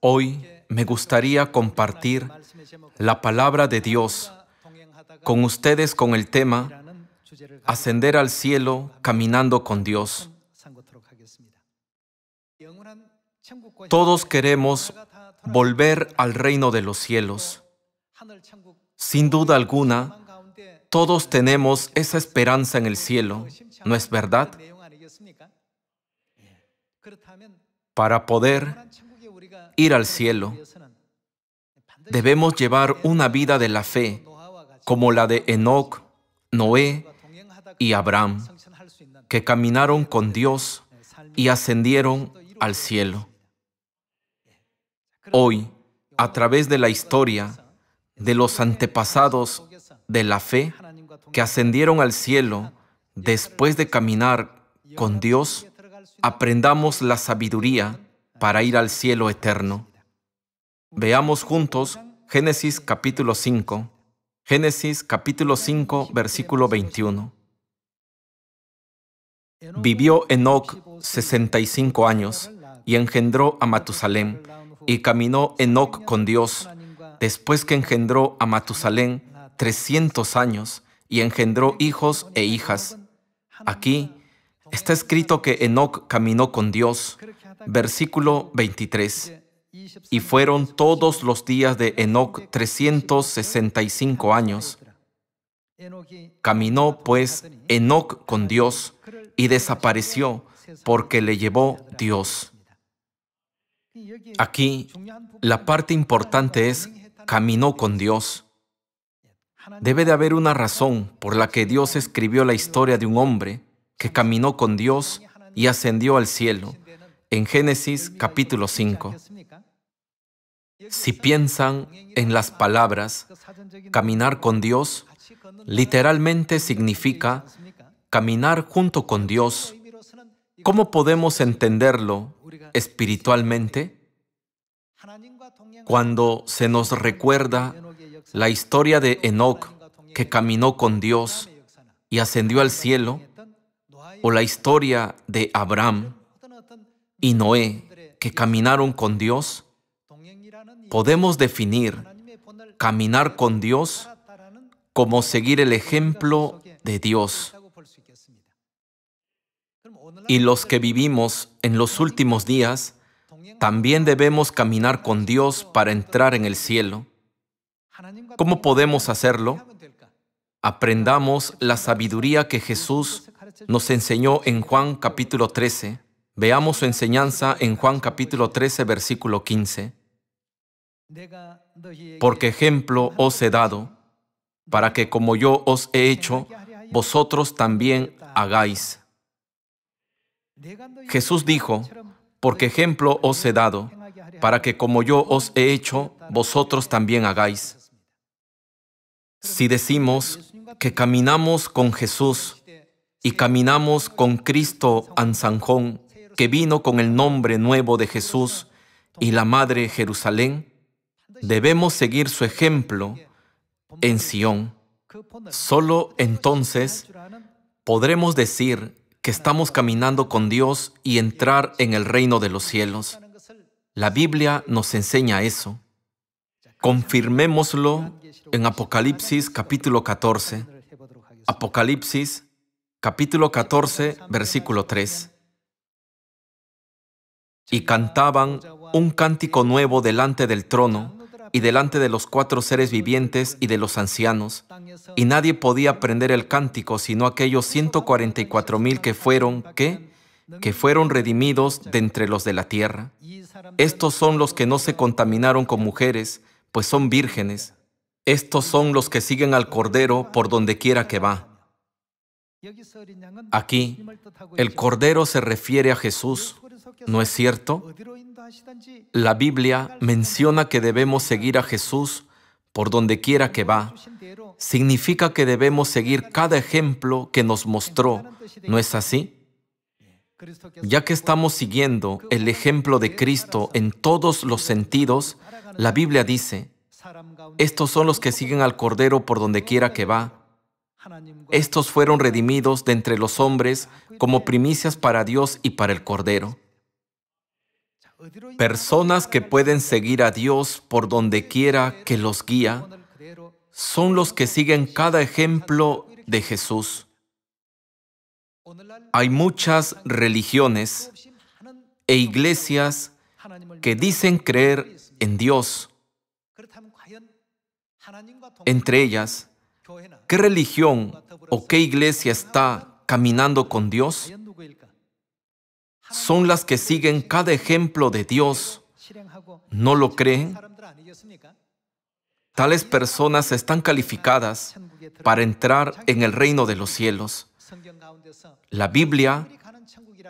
Hoy me gustaría compartir la palabra de Dios con ustedes con el tema Ascender al cielo caminando con Dios. Todos queremos volver al reino de los cielos. Sin duda alguna, todos tenemos esa esperanza en el cielo, ¿no es verdad? Para poder ir al cielo, debemos llevar una vida de la fe como la de Enoch, Noé y Abraham, que caminaron con Dios y ascendieron al cielo. Hoy, a través de la historia de los antepasados de la fe que ascendieron al cielo después de caminar con Dios, aprendamos la sabiduría para ir al cielo eterno. Veamos juntos Génesis capítulo 5, Génesis capítulo 5, versículo 21. Vivió Enoc 65 años y engendró a Matusalén, y caminó Enoc con Dios, después que engendró a Matusalén 300 años y engendró hijos e hijas. Aquí está escrito que Enoc caminó con Dios, versículo 23. Y fueron todos los días de Enoc 365 años. Caminó pues Enoc con Dios y desapareció porque le llevó Dios. Aquí la parte importante es caminó con Dios. Debe de haber una razón por la que Dios escribió la historia de un hombre que caminó con Dios y ascendió al cielo en Génesis capítulo 5. Si piensan en las palabras, caminar con Dios literalmente significa caminar junto con Dios. ¿Cómo podemos entenderlo espiritualmente? Cuando se nos recuerda la historia de Enoch, que caminó con Dios y ascendió al cielo, o la historia de Abraham, y Noé, que caminaron con Dios, podemos definir caminar con Dios como seguir el ejemplo de Dios. Y los que vivimos en los últimos días, también debemos caminar con Dios para entrar en el cielo. ¿Cómo podemos hacerlo? Aprendamos la sabiduría que Jesús nos enseñó en Juan capítulo 13. Veamos su enseñanza en Juan capítulo 13, versículo 15. Porque ejemplo os he dado, para que como yo os he hecho, vosotros también hagáis. Jesús dijo, porque ejemplo os he dado, para que como yo os he hecho, vosotros también hagáis. Si decimos que caminamos con Jesús y caminamos con Cristo en Sanjón, que vino con el nombre nuevo de Jesús y la Madre Jerusalén, debemos seguir su ejemplo en Sión. Solo entonces podremos decir que estamos caminando con Dios y entrar en el reino de los cielos. La Biblia nos enseña eso. Confirmémoslo en Apocalipsis capítulo 14. Apocalipsis capítulo 14 versículo 3 y cantaban un cántico nuevo delante del trono y delante de los cuatro seres vivientes y de los ancianos, y nadie podía aprender el cántico sino aquellos 144 mil que fueron, ¿qué? que fueron redimidos de entre los de la tierra. Estos son los que no se contaminaron con mujeres, pues son vírgenes. Estos son los que siguen al Cordero por donde quiera que va. Aquí, el Cordero se refiere a Jesús, ¿No es cierto? La Biblia menciona que debemos seguir a Jesús por donde quiera que va. Significa que debemos seguir cada ejemplo que nos mostró. ¿No es así? Ya que estamos siguiendo el ejemplo de Cristo en todos los sentidos, la Biblia dice, estos son los que siguen al Cordero por donde quiera que va. Estos fueron redimidos de entre los hombres como primicias para Dios y para el Cordero. Personas que pueden seguir a Dios por donde quiera que los guía son los que siguen cada ejemplo de Jesús. Hay muchas religiones e iglesias que dicen creer en Dios. Entre ellas, ¿qué religión o qué iglesia está caminando con Dios? son las que siguen cada ejemplo de Dios. ¿No lo creen? Tales personas están calificadas para entrar en el reino de los cielos. La Biblia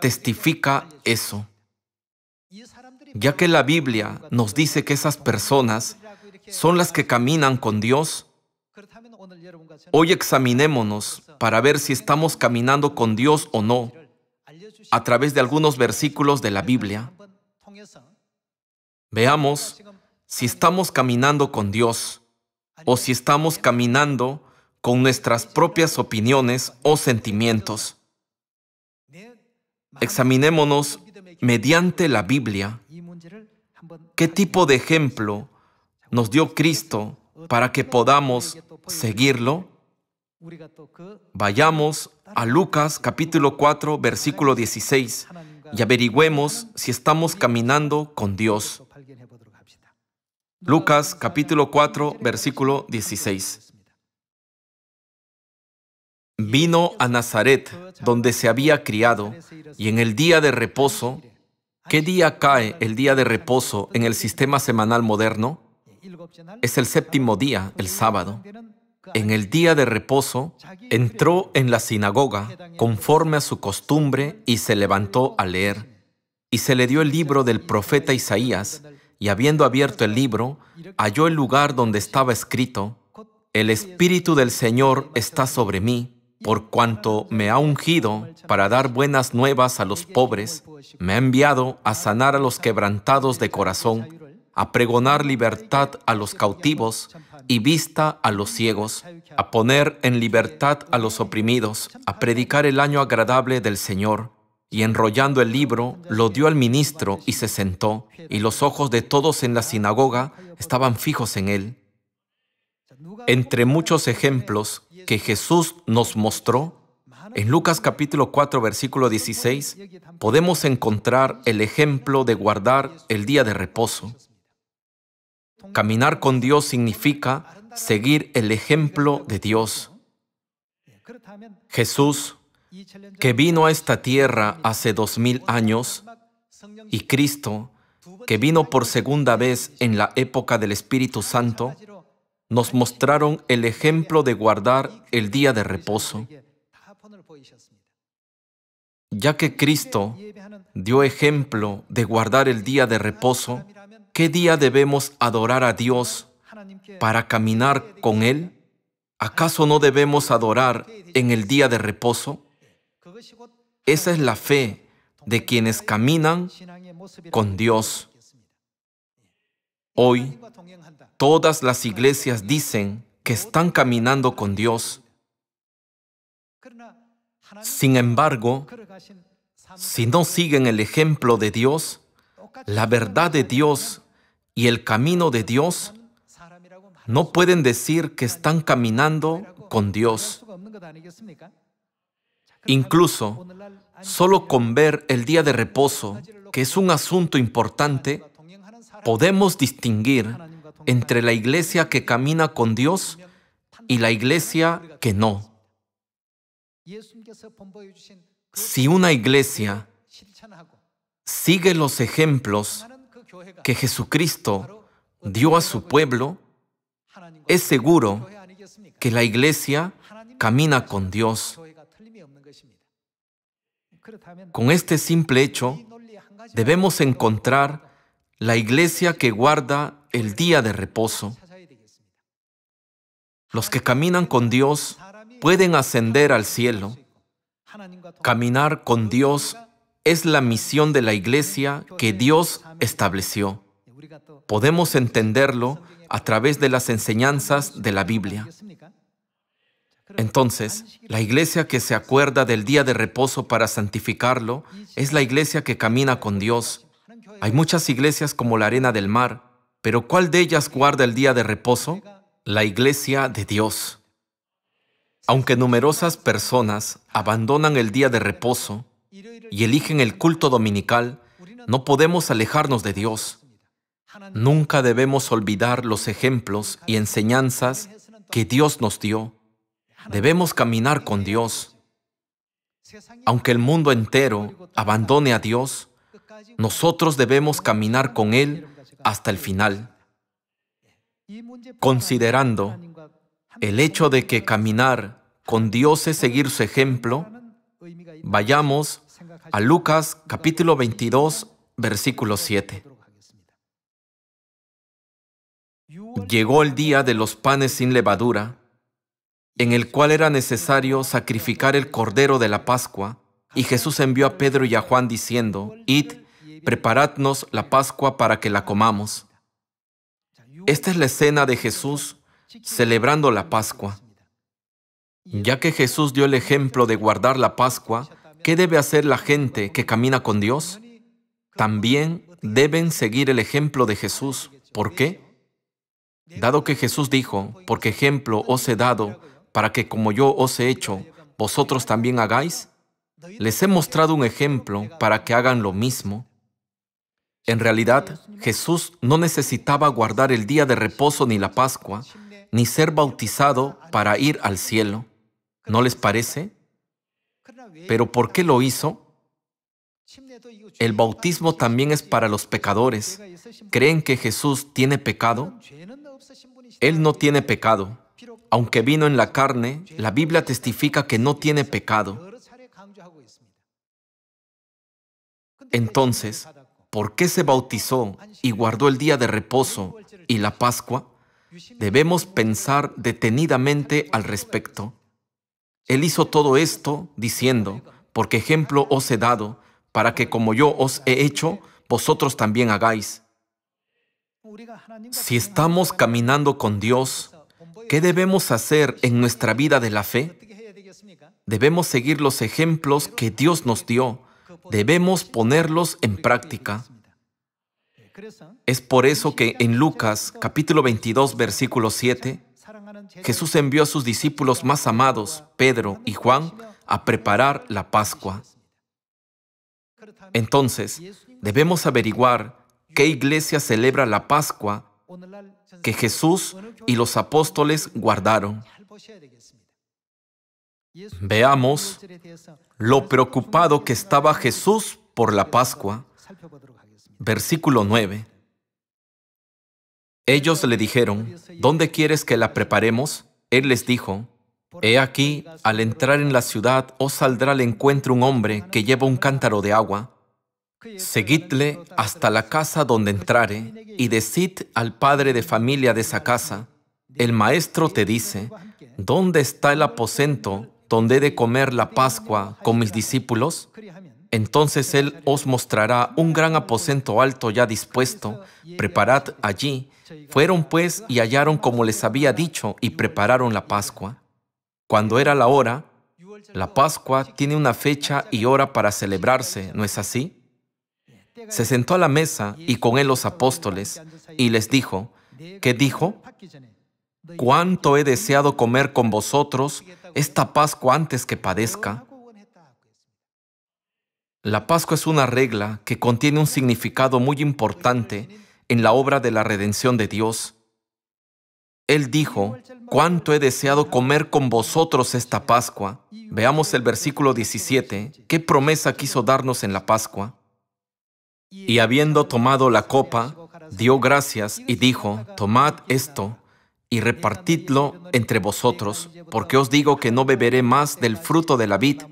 testifica eso, ya que la Biblia nos dice que esas personas son las que caminan con Dios. Hoy examinémonos para ver si estamos caminando con Dios o no a través de algunos versículos de la Biblia, veamos si estamos caminando con Dios o si estamos caminando con nuestras propias opiniones o sentimientos. Examinémonos mediante la Biblia qué tipo de ejemplo nos dio Cristo para que podamos seguirlo. Vayamos a Lucas capítulo 4 versículo 16 y averigüemos si estamos caminando con Dios. Lucas capítulo 4 versículo 16. Vino a Nazaret, donde se había criado, y en el día de reposo, ¿qué día cae el día de reposo en el sistema semanal moderno? Es el séptimo día, el sábado en el día de reposo, entró en la sinagoga conforme a su costumbre y se levantó a leer. Y se le dio el libro del profeta Isaías, y habiendo abierto el libro, halló el lugar donde estaba escrito, El Espíritu del Señor está sobre mí, por cuanto me ha ungido para dar buenas nuevas a los pobres, me ha enviado a sanar a los quebrantados de corazón, a pregonar libertad a los cautivos y vista a los ciegos, a poner en libertad a los oprimidos, a predicar el año agradable del Señor. Y enrollando el libro, lo dio al ministro y se sentó, y los ojos de todos en la sinagoga estaban fijos en él. Entre muchos ejemplos que Jesús nos mostró, en Lucas capítulo 4 versículo 16 podemos encontrar el ejemplo de guardar el día de reposo. Caminar con Dios significa seguir el ejemplo de Dios. Jesús, que vino a esta tierra hace dos mil años, y Cristo, que vino por segunda vez en la época del Espíritu Santo, nos mostraron el ejemplo de guardar el día de reposo. Ya que Cristo dio ejemplo de guardar el día de reposo, ¿Qué día debemos adorar a Dios para caminar con Él? ¿Acaso no debemos adorar en el día de reposo? Esa es la fe de quienes caminan con Dios. Hoy, todas las iglesias dicen que están caminando con Dios. Sin embargo, si no siguen el ejemplo de Dios, la verdad de Dios y el camino de Dios no pueden decir que están caminando con Dios. Incluso, solo con ver el día de reposo, que es un asunto importante, podemos distinguir entre la iglesia que camina con Dios y la iglesia que no. Si una iglesia sigue los ejemplos que Jesucristo dio a su pueblo, es seguro que la iglesia camina con Dios. Con este simple hecho, debemos encontrar la iglesia que guarda el día de reposo. Los que caminan con Dios pueden ascender al cielo. Caminar con Dios es la misión de la Iglesia que Dios estableció. Podemos entenderlo a través de las enseñanzas de la Biblia. Entonces, la iglesia que se acuerda del día de reposo para santificarlo es la iglesia que camina con Dios. Hay muchas iglesias como la arena del mar, pero ¿cuál de ellas guarda el día de reposo? La iglesia de Dios. Aunque numerosas personas abandonan el día de reposo, y eligen el culto dominical, no podemos alejarnos de Dios. Nunca debemos olvidar los ejemplos y enseñanzas que Dios nos dio. Debemos caminar con Dios. Aunque el mundo entero abandone a Dios, nosotros debemos caminar con Él hasta el final. Considerando el hecho de que caminar con Dios es seguir su ejemplo, vayamos a Lucas capítulo 22, versículo 7. Llegó el día de los panes sin levadura, en el cual era necesario sacrificar el cordero de la Pascua, y Jesús envió a Pedro y a Juan diciendo, Id, preparadnos la Pascua para que la comamos. Esta es la escena de Jesús celebrando la Pascua. Ya que Jesús dio el ejemplo de guardar la Pascua, ¿Qué debe hacer la gente que camina con Dios? También deben seguir el ejemplo de Jesús. ¿Por qué? Dado que Jesús dijo, porque ejemplo os he dado, para que como yo os he hecho, vosotros también hagáis, les he mostrado un ejemplo para que hagan lo mismo. En realidad, Jesús no necesitaba guardar el día de reposo ni la Pascua, ni ser bautizado para ir al cielo. ¿No les parece? Pero ¿por qué lo hizo? El bautismo también es para los pecadores. ¿Creen que Jesús tiene pecado? Él no tiene pecado. Aunque vino en la carne, la Biblia testifica que no tiene pecado. Entonces, ¿por qué se bautizó y guardó el día de reposo y la Pascua? Debemos pensar detenidamente al respecto. Él hizo todo esto diciendo, porque ejemplo os he dado, para que como yo os he hecho, vosotros también hagáis. Si estamos caminando con Dios, ¿qué debemos hacer en nuestra vida de la fe? Debemos seguir los ejemplos que Dios nos dio. Debemos ponerlos en práctica. Es por eso que en Lucas capítulo 22 versículo 7 Jesús envió a sus discípulos más amados, Pedro y Juan, a preparar la Pascua. Entonces, debemos averiguar qué iglesia celebra la Pascua que Jesús y los apóstoles guardaron. Veamos lo preocupado que estaba Jesús por la Pascua. Versículo 9. Ellos le dijeron, ¿dónde quieres que la preparemos? Él les dijo, He aquí, al entrar en la ciudad os saldrá al encuentro un hombre que lleva un cántaro de agua. Seguidle hasta la casa donde entrare y decid al padre de familia de esa casa, el maestro te dice, ¿dónde está el aposento donde he de comer la Pascua con mis discípulos? Entonces Él os mostrará un gran aposento alto ya dispuesto, preparad allí. Fueron pues y hallaron como les había dicho y prepararon la Pascua. Cuando era la hora, la Pascua tiene una fecha y hora para celebrarse, ¿no es así? Se sentó a la mesa y con él los apóstoles y les dijo, ¿qué dijo? Cuánto he deseado comer con vosotros esta Pascua antes que padezca la Pascua es una regla que contiene un significado muy importante en la obra de la redención de Dios. Él dijo, cuánto he deseado comer con vosotros esta Pascua. Veamos el versículo 17, qué promesa quiso darnos en la Pascua. Y habiendo tomado la copa, dio gracias y dijo, tomad esto y repartidlo entre vosotros, porque os digo que no beberé más del fruto de la vid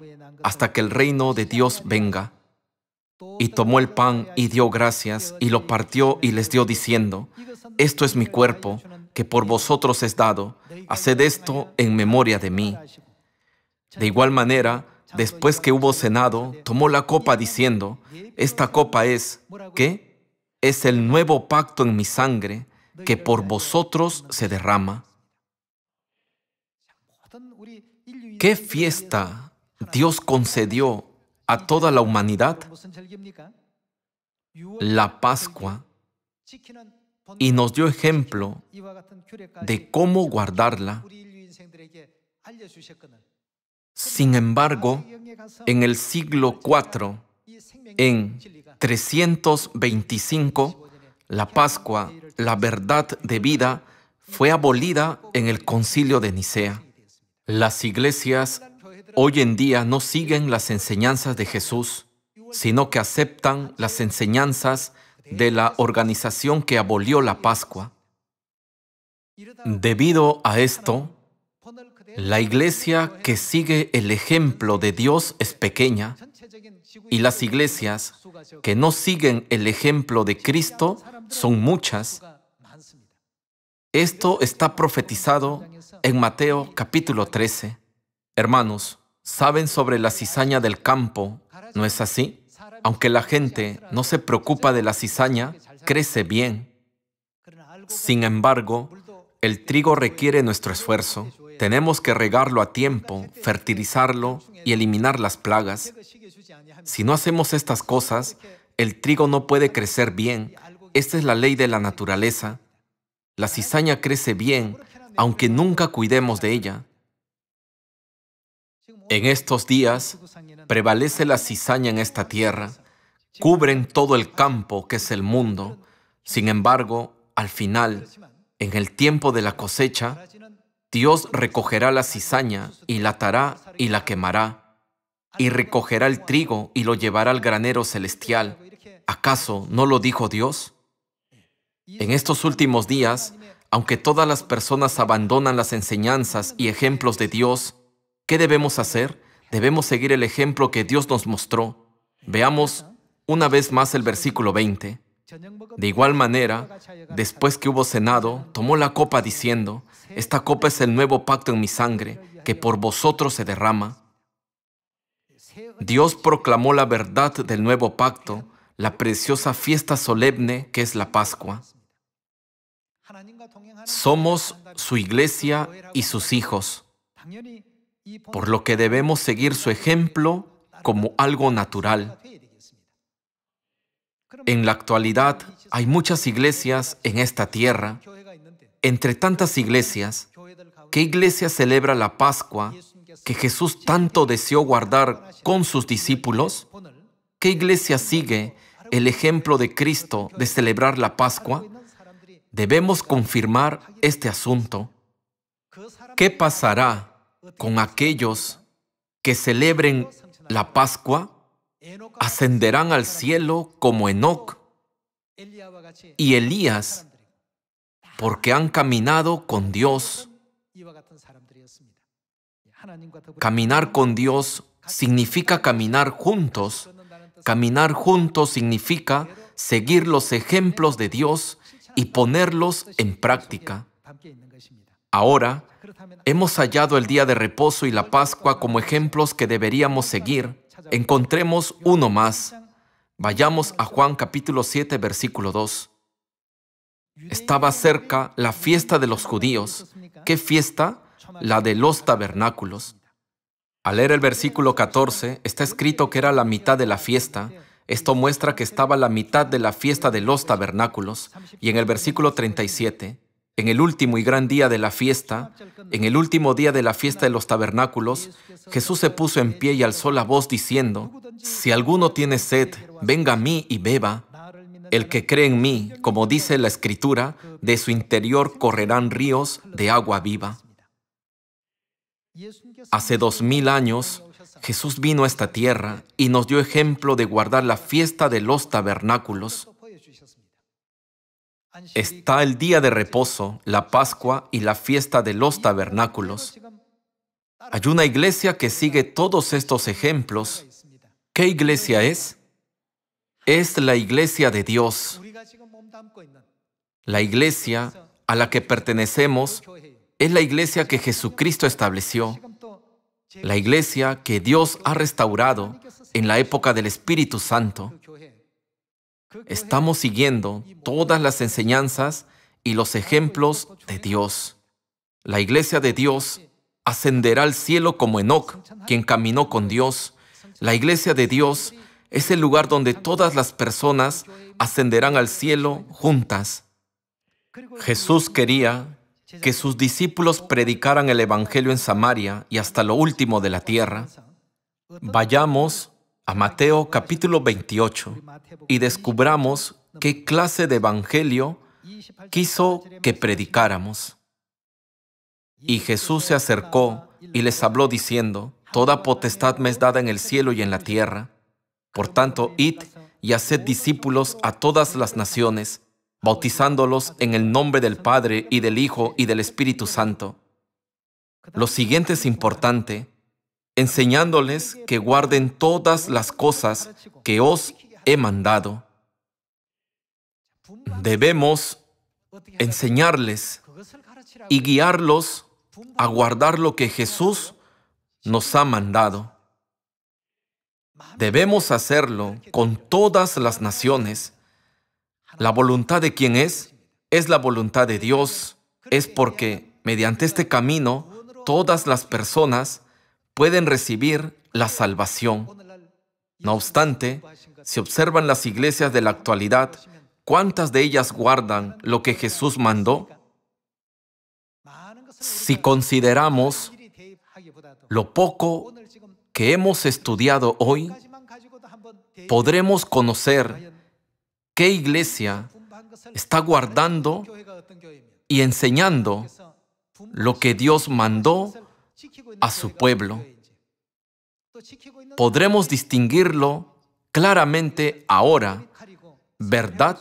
hasta que el reino de Dios venga. Y tomó el pan y dio gracias y lo partió y les dio diciendo, esto es mi cuerpo que por vosotros es dado, haced esto en memoria de mí. De igual manera, después que hubo cenado, tomó la copa diciendo, esta copa es, ¿qué? Es el nuevo pacto en mi sangre que por vosotros se derrama. ¡Qué fiesta! Dios concedió a toda la humanidad la Pascua y nos dio ejemplo de cómo guardarla. Sin embargo, en el siglo IV, en 325, la Pascua, la verdad de vida, fue abolida en el concilio de Nicea. Las iglesias hoy en día no siguen las enseñanzas de Jesús, sino que aceptan las enseñanzas de la organización que abolió la Pascua. Debido a esto, la iglesia que sigue el ejemplo de Dios es pequeña y las iglesias que no siguen el ejemplo de Cristo son muchas. Esto está profetizado en Mateo capítulo 13. Hermanos, saben sobre la cizaña del campo, ¿no es así? Aunque la gente no se preocupa de la cizaña, crece bien. Sin embargo, el trigo requiere nuestro esfuerzo. Tenemos que regarlo a tiempo, fertilizarlo y eliminar las plagas. Si no hacemos estas cosas, el trigo no puede crecer bien. Esta es la ley de la naturaleza. La cizaña crece bien, aunque nunca cuidemos de ella. En estos días prevalece la cizaña en esta tierra, cubren todo el campo que es el mundo. Sin embargo, al final, en el tiempo de la cosecha, Dios recogerá la cizaña y la atará y la quemará, y recogerá el trigo y lo llevará al granero celestial. ¿Acaso no lo dijo Dios? En estos últimos días, aunque todas las personas abandonan las enseñanzas y ejemplos de Dios, ¿Qué debemos hacer? Debemos seguir el ejemplo que Dios nos mostró. Veamos una vez más el versículo 20. De igual manera, después que hubo cenado, tomó la copa diciendo, Esta copa es el nuevo pacto en mi sangre, que por vosotros se derrama. Dios proclamó la verdad del nuevo pacto, la preciosa fiesta solemne que es la Pascua. Somos su iglesia y sus hijos por lo que debemos seguir su ejemplo como algo natural. En la actualidad hay muchas iglesias en esta tierra. Entre tantas iglesias, ¿qué iglesia celebra la Pascua que Jesús tanto deseó guardar con sus discípulos? ¿Qué iglesia sigue el ejemplo de Cristo de celebrar la Pascua? Debemos confirmar este asunto. ¿Qué pasará con aquellos que celebren la Pascua ascenderán al cielo como Enoc y Elías, porque han caminado con Dios. Caminar con Dios significa caminar juntos. Caminar juntos significa seguir los ejemplos de Dios y ponerlos en práctica. Ahora, hemos hallado el día de reposo y la Pascua como ejemplos que deberíamos seguir, encontremos uno más. Vayamos a Juan capítulo 7, versículo 2. Estaba cerca la fiesta de los judíos. ¿Qué fiesta? La de los tabernáculos. Al leer el versículo 14, está escrito que era la mitad de la fiesta. Esto muestra que estaba la mitad de la fiesta de los tabernáculos. Y en el versículo 37, en el último y gran día de la fiesta, en el último día de la fiesta de los tabernáculos, Jesús se puso en pie y alzó la voz diciendo, Si alguno tiene sed, venga a mí y beba. El que cree en mí, como dice la Escritura, de su interior correrán ríos de agua viva. Hace dos mil años, Jesús vino a esta tierra y nos dio ejemplo de guardar la fiesta de los tabernáculos está el día de reposo, la Pascua y la fiesta de los tabernáculos. Hay una iglesia que sigue todos estos ejemplos. ¿Qué iglesia es? Es la iglesia de Dios. La iglesia a la que pertenecemos es la iglesia que Jesucristo estableció, la iglesia que Dios ha restaurado en la época del Espíritu Santo estamos siguiendo todas las enseñanzas y los ejemplos de Dios. La iglesia de Dios ascenderá al cielo como Enoc, quien caminó con Dios. La iglesia de Dios es el lugar donde todas las personas ascenderán al cielo juntas. Jesús quería que sus discípulos predicaran el Evangelio en Samaria y hasta lo último de la tierra. Vayamos Mateo capítulo 28 y descubramos qué clase de evangelio quiso que predicáramos. Y Jesús se acercó y les habló diciendo, Toda potestad me es dada en el cielo y en la tierra. Por tanto, id y haced discípulos a todas las naciones, bautizándolos en el nombre del Padre y del Hijo y del Espíritu Santo. Lo siguiente es importante enseñándoles que guarden todas las cosas que os he mandado. Debemos enseñarles y guiarlos a guardar lo que Jesús nos ha mandado. Debemos hacerlo con todas las naciones. La voluntad de quien es, es la voluntad de Dios. Es porque mediante este camino todas las personas pueden recibir la salvación. No obstante, si observan las iglesias de la actualidad, ¿cuántas de ellas guardan lo que Jesús mandó? Si consideramos lo poco que hemos estudiado hoy, podremos conocer qué iglesia está guardando y enseñando lo que Dios mandó a su pueblo, podremos distinguirlo claramente ahora, ¿verdad?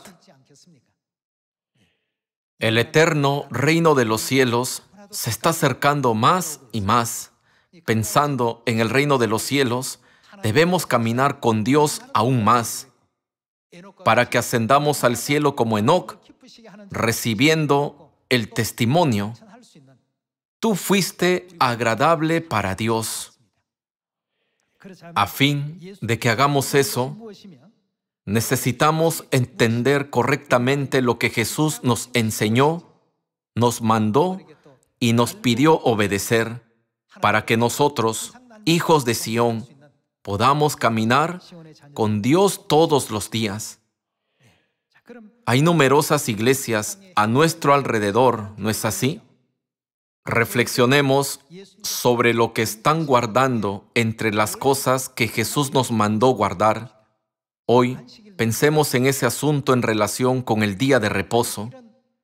El eterno reino de los cielos se está acercando más y más. Pensando en el reino de los cielos, debemos caminar con Dios aún más para que ascendamos al cielo como Enoc, recibiendo el testimonio tú fuiste agradable para Dios. A fin de que hagamos eso, necesitamos entender correctamente lo que Jesús nos enseñó, nos mandó y nos pidió obedecer para que nosotros, hijos de Sión, podamos caminar con Dios todos los días. Hay numerosas iglesias a nuestro alrededor, ¿no es así? Reflexionemos sobre lo que están guardando entre las cosas que Jesús nos mandó guardar. Hoy pensemos en ese asunto en relación con el día de reposo.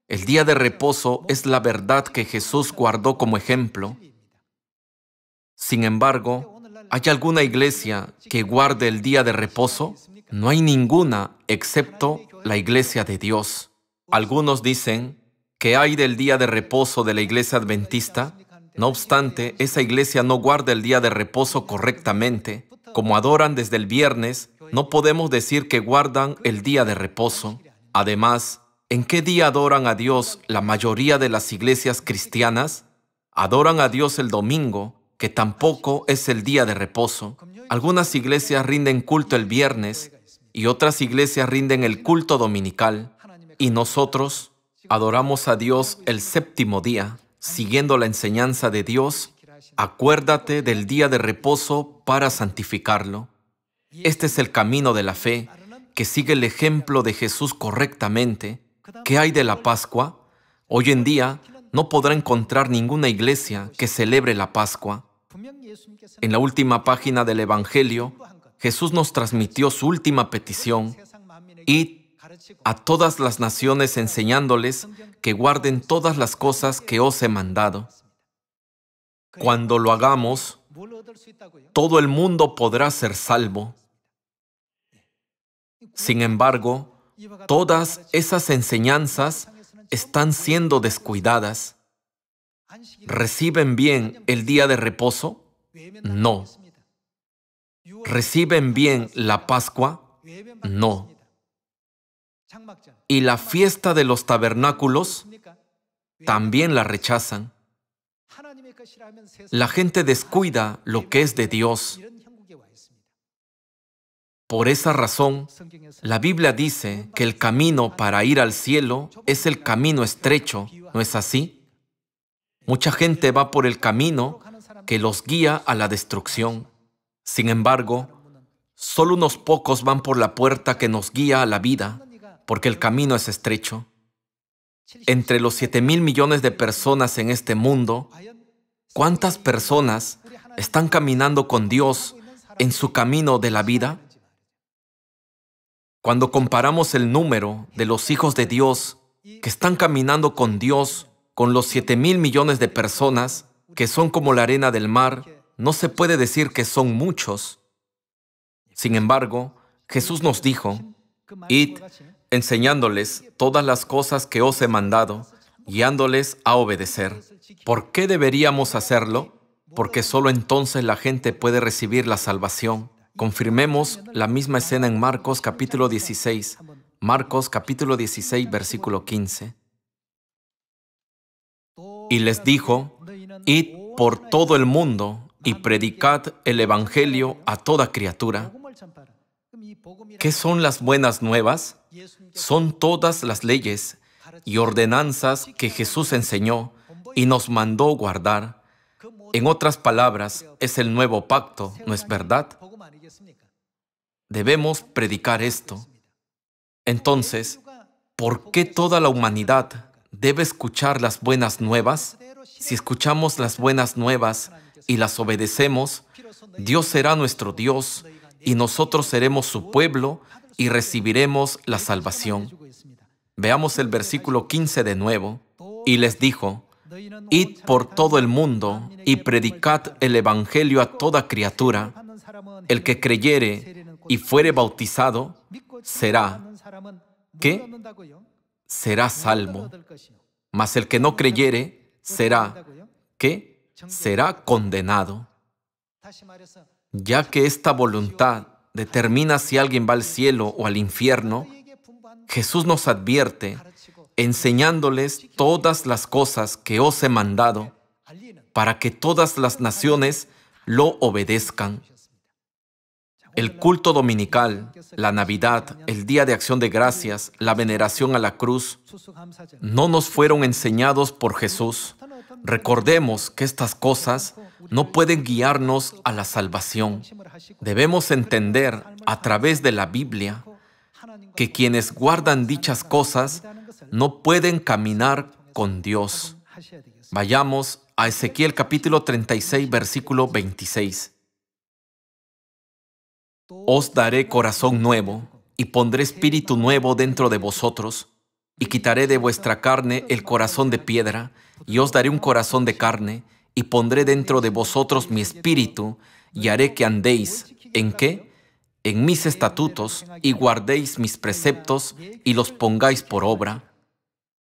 El día de reposo es la verdad que Jesús guardó como ejemplo. Sin embargo, ¿hay alguna iglesia que guarde el día de reposo? No hay ninguna excepto la iglesia de Dios. Algunos dicen, ¿Qué hay del día de reposo de la iglesia adventista, no obstante, esa iglesia no guarda el día de reposo correctamente, como adoran desde el viernes, no podemos decir que guardan el día de reposo. Además, ¿en qué día adoran a Dios la mayoría de las iglesias cristianas? Adoran a Dios el domingo, que tampoco es el día de reposo. Algunas iglesias rinden culto el viernes y otras iglesias rinden el culto dominical. ¿Y nosotros? adoramos a Dios el séptimo día, siguiendo la enseñanza de Dios, acuérdate del día de reposo para santificarlo. Este es el camino de la fe, que sigue el ejemplo de Jesús correctamente. ¿Qué hay de la Pascua? Hoy en día no podrá encontrar ninguna iglesia que celebre la Pascua. En la última página del Evangelio, Jesús nos transmitió su última petición. y, a todas las naciones enseñándoles que guarden todas las cosas que os he mandado. Cuando lo hagamos, todo el mundo podrá ser salvo. Sin embargo, todas esas enseñanzas están siendo descuidadas. ¿Reciben bien el día de reposo? No. ¿Reciben bien la Pascua? No y la fiesta de los tabernáculos también la rechazan. La gente descuida lo que es de Dios. Por esa razón, la Biblia dice que el camino para ir al cielo es el camino estrecho, ¿no es así? Mucha gente va por el camino que los guía a la destrucción. Sin embargo, solo unos pocos van por la puerta que nos guía a la vida porque el camino es estrecho. Entre los 7 mil millones de personas en este mundo, ¿cuántas personas están caminando con Dios en su camino de la vida? Cuando comparamos el número de los hijos de Dios que están caminando con Dios con los 7 mil millones de personas que son como la arena del mar, no se puede decir que son muchos. Sin embargo, Jesús nos dijo, Id enseñándoles todas las cosas que os he mandado, guiándoles a obedecer. ¿Por qué deberíamos hacerlo? Porque solo entonces la gente puede recibir la salvación. Confirmemos la misma escena en Marcos capítulo 16, Marcos capítulo 16, versículo 15. Y les dijo, Id por todo el mundo y predicad el Evangelio a toda criatura. ¿Qué son las buenas nuevas? Son todas las leyes y ordenanzas que Jesús enseñó y nos mandó guardar. En otras palabras, es el nuevo pacto, ¿no es verdad? Debemos predicar esto. Entonces, ¿por qué toda la humanidad debe escuchar las buenas nuevas? Si escuchamos las buenas nuevas y las obedecemos, Dios será nuestro Dios y nosotros seremos su pueblo y recibiremos la salvación. Veamos el versículo 15 de nuevo. Y les dijo, Id por todo el mundo y predicad el Evangelio a toda criatura. El que creyere y fuere bautizado será, ¿qué? Será salvo. Mas el que no creyere será, ¿qué? Será condenado ya que esta voluntad determina si alguien va al cielo o al infierno, Jesús nos advierte enseñándoles todas las cosas que os he mandado para que todas las naciones lo obedezcan. El culto dominical, la Navidad, el Día de Acción de Gracias, la veneración a la cruz, no nos fueron enseñados por Jesús, Recordemos que estas cosas no pueden guiarnos a la salvación. Debemos entender a través de la Biblia que quienes guardan dichas cosas no pueden caminar con Dios. Vayamos a Ezequiel capítulo 36, versículo 26. Os daré corazón nuevo y pondré espíritu nuevo dentro de vosotros y quitaré de vuestra carne el corazón de piedra y os daré un corazón de carne, y pondré dentro de vosotros mi espíritu, y haré que andéis, ¿en qué? En mis estatutos, y guardéis mis preceptos, y los pongáis por obra.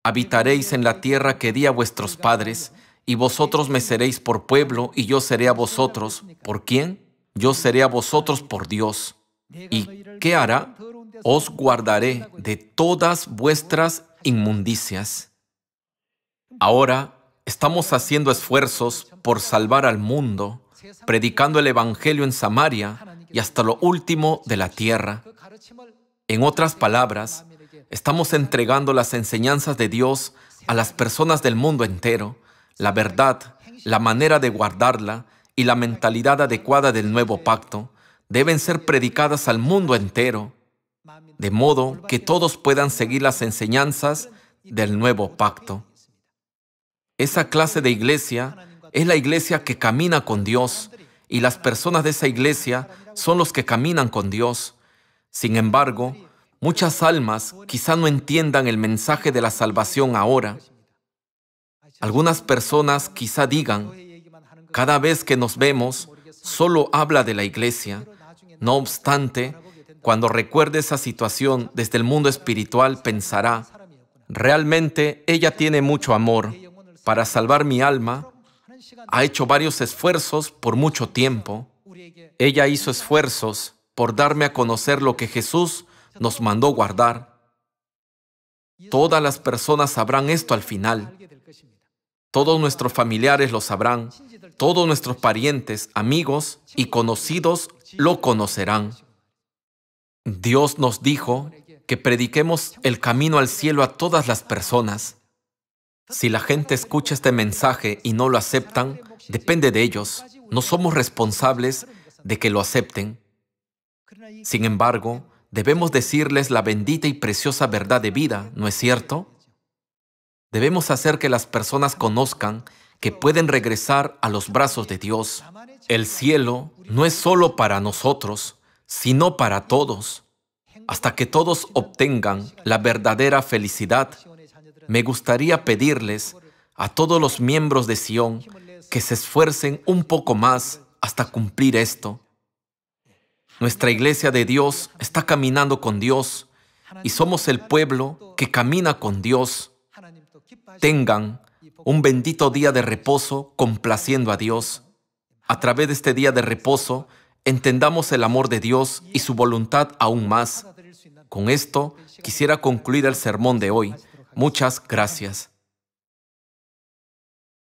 Habitaréis en la tierra que di a vuestros padres, y vosotros me seréis por pueblo, y yo seré a vosotros. ¿Por quién? Yo seré a vosotros por Dios. ¿Y qué hará? Os guardaré de todas vuestras inmundicias. Ahora estamos haciendo esfuerzos por salvar al mundo, predicando el Evangelio en Samaria y hasta lo último de la tierra. En otras palabras, estamos entregando las enseñanzas de Dios a las personas del mundo entero, la verdad, la manera de guardarla y la mentalidad adecuada del nuevo pacto deben ser predicadas al mundo entero, de modo que todos puedan seguir las enseñanzas del nuevo pacto. Esa clase de iglesia es la iglesia que camina con Dios y las personas de esa iglesia son los que caminan con Dios. Sin embargo, muchas almas quizá no entiendan el mensaje de la salvación ahora. Algunas personas quizá digan, cada vez que nos vemos, solo habla de la iglesia. No obstante, cuando recuerde esa situación desde el mundo espiritual, pensará, realmente ella tiene mucho amor, para salvar mi alma ha hecho varios esfuerzos por mucho tiempo. Ella hizo esfuerzos por darme a conocer lo que Jesús nos mandó guardar. Todas las personas sabrán esto al final. Todos nuestros familiares lo sabrán. Todos nuestros parientes, amigos y conocidos lo conocerán. Dios nos dijo que prediquemos el camino al cielo a todas las personas. Si la gente escucha este mensaje y no lo aceptan, depende de ellos. No somos responsables de que lo acepten. Sin embargo, debemos decirles la bendita y preciosa verdad de vida, ¿no es cierto? Debemos hacer que las personas conozcan que pueden regresar a los brazos de Dios. El cielo no es solo para nosotros, sino para todos. Hasta que todos obtengan la verdadera felicidad me gustaría pedirles a todos los miembros de Sion que se esfuercen un poco más hasta cumplir esto. Nuestra iglesia de Dios está caminando con Dios y somos el pueblo que camina con Dios. Tengan un bendito día de reposo complaciendo a Dios. A través de este día de reposo, entendamos el amor de Dios y su voluntad aún más. Con esto quisiera concluir el sermón de hoy. Muchas gracias.